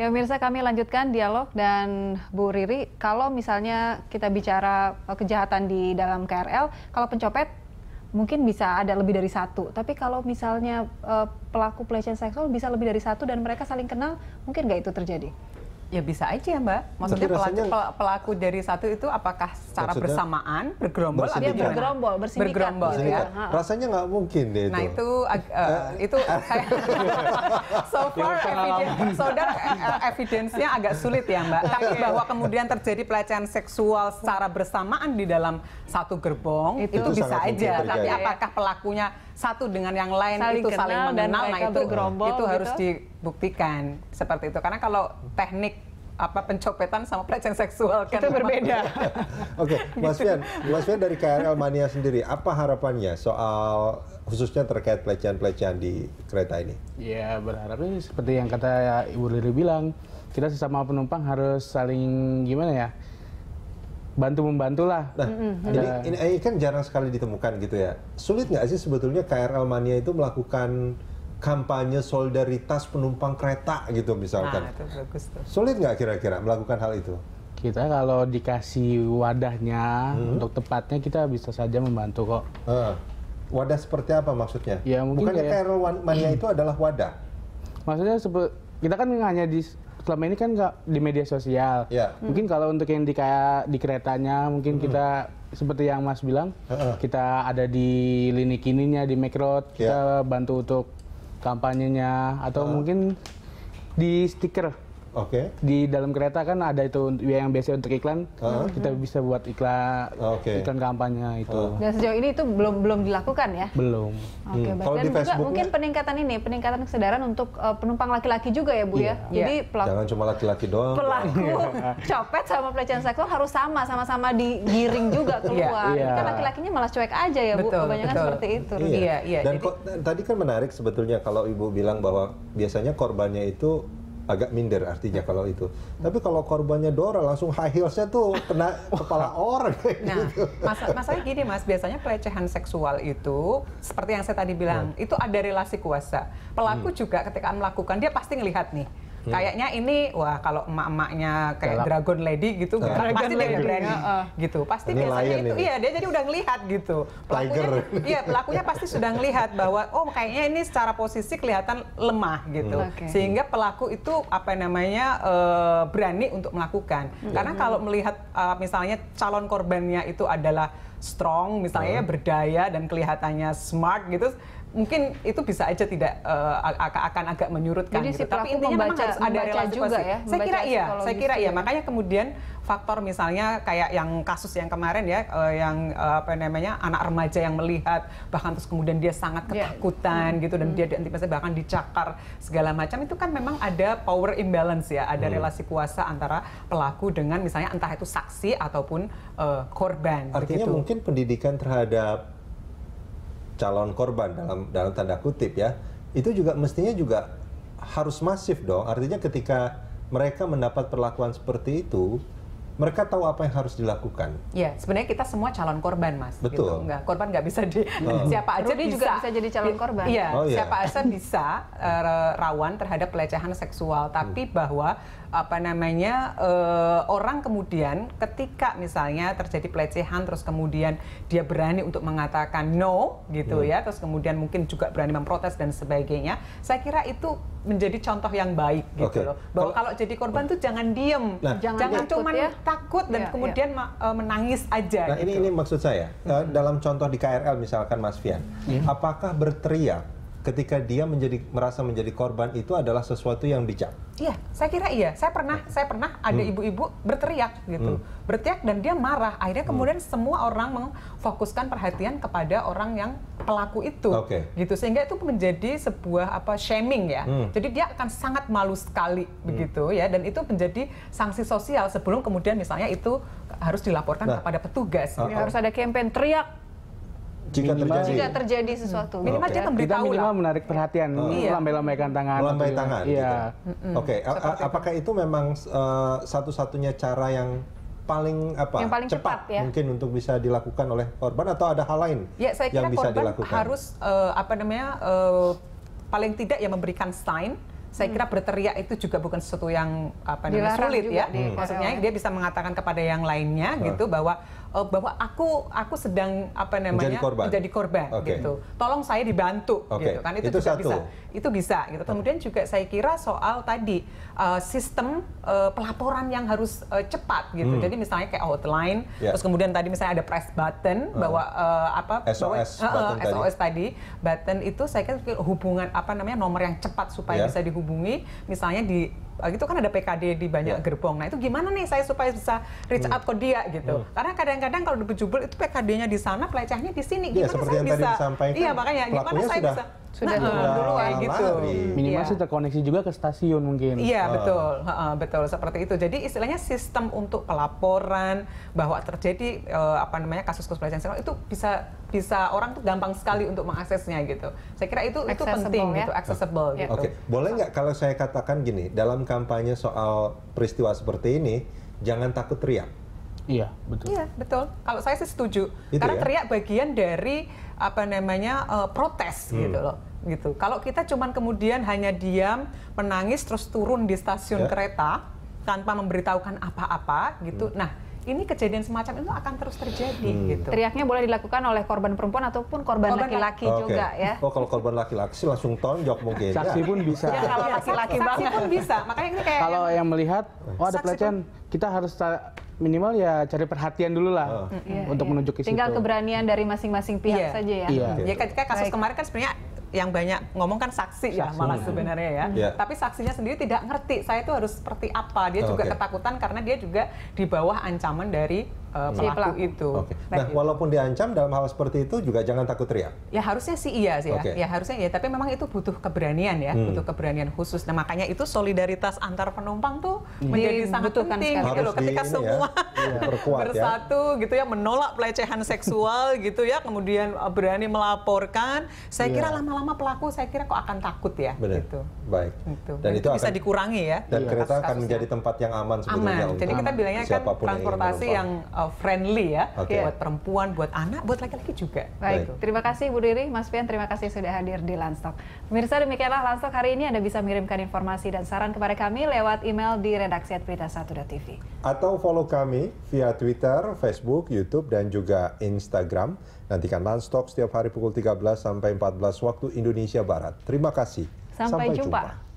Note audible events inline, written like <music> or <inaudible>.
Ya pemirsa kami lanjutkan dialog dan Bu Riri, kalau misalnya kita bicara eh, kejahatan di dalam KRL, kalau pencopet mungkin bisa ada lebih dari satu. Tapi kalau misalnya eh, pelaku pelecehan seksual bisa lebih dari satu dan mereka saling kenal, mungkin nggak itu terjadi? Ya bisa aja mbak. Maksudnya pelaku, pelaku dari satu itu apakah secara bersamaan bergerombol atau iya, Bergerombol, bersindikat. Bergerombol gitu ya. ya. Rasanya nggak mungkin deh itu. Nah itu uh, itu saya <laughs> so far so uh, evidence-nya agak sulit ya mbak. Tapi bahwa kemudian terjadi pelecehan seksual secara bersamaan di dalam satu gerbong itu, itu bisa aja. Tapi apakah pelakunya satu dengan yang lain saling itu saling mengenal, nah itu itu harus gitu? dibuktikan seperti itu. Karena kalau teknik apa pencopetan sama pelecehan seksual kan itu berbeda. <laughs> Oke, Mas Fian, Mas Fian dari KRL Mania sendiri, apa harapannya soal khususnya terkait pelecehan-pelecehan di kereta ini? Ya berharapnya seperti yang kata Ibu Lili bilang, kita sesama penumpang harus saling gimana ya? bantu membantulah. Nah, mm-hmm. ini, ini, ini kan jarang sekali ditemukan gitu ya. Sulit nggak sih sebetulnya KRL mania itu melakukan kampanye solidaritas penumpang kereta gitu misalkan. Nah, itu bagus tuh. Sulit nggak kira-kira melakukan hal itu? Kita kalau dikasih wadahnya hmm. untuk tepatnya kita bisa saja membantu kok. Uh, wadah seperti apa maksudnya? Ya mungkin Bukannya kayak... KRL Mania hmm. itu adalah wadah? Maksudnya kita kan hanya di selama ini kan nggak di media sosial. Ya. Hmm. Mungkin kalau untuk yang di kayak di keretanya mungkin hmm. kita seperti yang Mas bilang, uh -uh. kita ada di lini kininya di Macroad, kita yeah. bantu untuk kampanyenya atau ah. mungkin di stiker Oke. Okay. Di dalam kereta kan ada itu ya yang biasa untuk iklan, uh-huh. kita bisa buat iklan okay. iklan kampanye itu. Uh. Dan nah, sejauh ini itu belum belum dilakukan ya? Belum. Oke, okay, hmm. Dan di juga mungkin peningkatan ini, peningkatan kesadaran untuk uh, penumpang laki-laki juga ya, Bu yeah. ya. Iya. Jadi yeah. pelaku Jangan cuma laki-laki doang. Pelaku iya. <laughs> copet sama pelecehan seksual harus sama, sama-sama digiring juga iya, keluar. yeah, yeah. Kan laki-lakinya malah cuek aja ya, Bu. Betul, Kebanyakan betul. seperti itu. Iya, yeah. iya. Yeah, yeah, Dan jadi... tadi kan menarik sebetulnya kalau Ibu bilang bahwa biasanya korbannya itu agak minder artinya hmm. kalau itu. Tapi kalau korbannya Dora langsung high heelsnya tuh kena <laughs> kepala orang. Nah, gitu. mas masalahnya gini mas, biasanya pelecehan seksual itu seperti yang saya tadi bilang, hmm. itu ada relasi kuasa. Pelaku hmm. juga ketika melakukan dia pasti ngelihat nih Hmm. Kayaknya ini wah kalau emak-emaknya kayak Gelap. Dragon Lady gitu Dragon pasti Lady. dia berani uh. gitu. Pasti ini biasanya itu ini. iya dia jadi udah ngelihat gitu. Pelakunya iya pelakunya pasti sudah ngelihat bahwa oh kayaknya ini secara posisi kelihatan lemah gitu. Hmm. Okay. Sehingga pelaku itu apa namanya uh, berani untuk melakukan. Hmm. Karena kalau melihat uh, misalnya calon korbannya itu adalah strong misalnya hmm. berdaya dan kelihatannya smart gitu mungkin itu bisa aja tidak uh, akan agak menyurutkan Jadi gitu. si Tapi intinya membaca harus ada relasi juga positif. ya. Saya kira iya, saya kira iya. Ya. Makanya kemudian faktor misalnya kayak yang kasus yang kemarin ya eh, yang eh, apa namanya anak remaja yang melihat bahkan terus kemudian dia sangat iya. ketakutan yeah. gitu dan mm. dia nanti bahkan dicakar segala macam itu kan memang ada power imbalance ya ada mm. relasi kuasa antara pelaku dengan misalnya entah itu saksi ataupun uh, korban artinya begitu. mungkin pendidikan terhadap calon korban dalam dalam tanda kutip ya itu juga mestinya juga harus masif dong. Artinya ketika mereka mendapat perlakuan seperti itu, mereka tahu apa yang harus dilakukan. Ya, sebenarnya kita semua calon korban, Mas. Gitu. Betul. Gitu. Enggak, korban nggak bisa di oh. <laughs> siapa aja dia bisa. juga bisa jadi calon korban. Iya, oh, yeah. siapa aja bisa uh, <laughs> rawan terhadap pelecehan seksual, tapi hmm. bahwa apa namanya uh, orang kemudian ketika misalnya terjadi pelecehan terus kemudian dia berani untuk mengatakan no gitu hmm. ya, terus kemudian mungkin juga berani memprotes dan sebagainya. Saya kira itu menjadi contoh yang baik gitu okay. loh. Bahwa kalau, kalau jadi korban oh. tuh jangan diem, nah, jangan, jangan cuma ya takut dan yeah, iya. kemudian yeah. menangis aja. Nah gitu. ini ini maksud saya mm -hmm. dalam contoh di KRL misalkan Mas Fian, mm -hmm. apakah berteriak ketika dia menjadi merasa menjadi korban itu adalah sesuatu yang bijak. Iya, saya kira iya. Saya pernah hmm. saya pernah ada hmm. ibu-ibu hmm. berteriak gitu. Hmm. Berteriak dan dia marah. Akhirnya hmm. kemudian hmm. semua orang memfokuskan perhatian kepada orang yang pelaku itu. Okay. Gitu sehingga itu menjadi sebuah apa shaming ya. Hmm. Jadi dia akan sangat malu sekali hmm. begitu ya dan itu menjadi sanksi sosial sebelum kemudian misalnya itu harus dilaporkan nah. kepada petugas. Uh -oh. Harus ada kampanye teriak jika terjadi jika terjadi sesuatu hmm. minimal okay. dia memberitahu kita minimal menarik perhatian oh. iya. lambai-lambaikan tangan lambai tangan iya. gitu. Mm oke okay. apakah itu memang uh, satu-satunya cara yang paling apa yang paling cepat, cepat ya. mungkin untuk bisa dilakukan oleh korban atau ada hal lain ya, saya kira yang bisa korban dilakukan harus uh, apa namanya uh, paling tidak ya memberikan sign saya hmm. kira berteriak itu juga bukan sesuatu yang apa namanya sulit ya. Di, hmm. Maksudnya iya. dia bisa mengatakan kepada yang lainnya gitu bahwa uh, bahwa aku aku sedang apa namanya menjadi korban, menjadi korban okay. gitu. Tolong saya dibantu okay. gitu kan itu, itu juga bisa. Itu bisa gitu. Kemudian juga saya kira soal tadi uh, sistem uh, pelaporan yang harus uh, cepat gitu. Hmm. Jadi misalnya kayak hotline yeah. terus kemudian tadi misalnya ada press button hmm. bahwa uh, apa SOS bahwa, button uh, SOS tadi. tadi button itu saya kira hubungan apa namanya nomor yang cepat supaya yeah. bisa dihubungi misalnya di Ah, itu kan ada PKD di banyak yeah. gerbong. Nah itu gimana nih saya supaya bisa reach hmm. out ke dia gitu? Mm. Karena kadang-kadang kalau di Bejubel itu PKD-nya di sana, pelecehnya di sini. Iya, gimana yeah, saya bisa? Tadi disampaikan, iya makanya gimana saya sudah bisa? sudah nah, dulu aja gitu. Minimal iya. sih terkoneksi juga ke stasiun mungkin. Iya, ah. betul. Uh, betul seperti itu. Jadi istilahnya sistem untuk pelaporan bahwa terjadi uh, apa namanya kasus kasus pelecehan seksual itu bisa bisa orang tuh gampang sekali untuk mengaksesnya gitu. Saya kira itu itu penting ya? gitu, accessible iya. gitu. Oke, okay. boleh nggak kalau saya katakan gini, dalam kampanye soal peristiwa seperti ini jangan takut teriak Iya, betul. Iya, betul. Kalau saya sih setuju. Itu Karena ya? teriak bagian dari apa namanya uh, protes hmm. gitu loh gitu. Kalau kita cuman kemudian hanya diam, menangis terus turun di stasiun yeah. kereta tanpa memberitahukan apa-apa gitu. Hmm. Nah, ini kejadian semacam itu akan terus terjadi hmm. gitu. Teriaknya boleh dilakukan oleh korban perempuan ataupun korban laki-laki okay. juga ya. Oh kalau korban laki-laki sih langsung tonjok mungkin. Saksi ya. pun bisa. Ya, kalau iya, laki-laki ya, banget. Saksi pun bisa. Makanya ini kayak kalau yang, yang melihat, oh ada pelecehan, kita harus minimal ya cari perhatian dulu lah oh. Iya, untuk yeah. menunjuk ke situ. Tinggal keberanian dari masing-masing pihak yeah. saja ya. Iya. Yeah. Ya ketika kasus Baik. kemarin kan sebenarnya yang banyak ngomong kan saksi, ya, saksi ya malah sebenarnya ya. Yeah. Iya. Tapi saksinya sendiri tidak ngerti saya itu harus seperti apa. Dia juga okay. ketakutan karena dia juga di bawah ancaman dari uh, eh, si hmm. pelaku itu. Okay. Nah, walaupun diancam dalam hal seperti itu juga jangan takut teriak. Ya harusnya sih iya sih ya. Okay. Ya harusnya iya, tapi memang itu butuh keberanian ya, hmm. butuh keberanian khusus. Nah, makanya itu solidaritas antar penumpang tuh hmm. menjadi Jadi sangat penting gitu loh ketika ya, semua iya, ya, bersatu ya. gitu ya menolak pelecehan seksual gitu ya, kemudian eh, berani melaporkan, saya yeah. kira lama-lama pelaku saya kira kok akan takut ya Bener. gitu. Baik. Gitu. Dan, dan itu, bisa dikurangi ya. Dan kereta akan menjadi tempat yang aman sebenarnya. Aman. Jadi kita bilangnya kan transportasi yang Uh, friendly ya okay. buat perempuan, buat anak, buat laki-laki juga. Baik, terima kasih Bu Diri, Mas Pian, terima kasih sudah hadir di Lanstok. Pemirsa demikianlah Lanstok hari ini Anda bisa mengirimkan informasi dan saran kepada kami lewat email di redaksi berita1.tv atau follow kami via Twitter, Facebook, YouTube dan juga Instagram. Nantikan Lanstok setiap hari pukul 13 sampai 14 waktu Indonesia Barat. Terima kasih. Sampai, sampai jumpa. jumpa.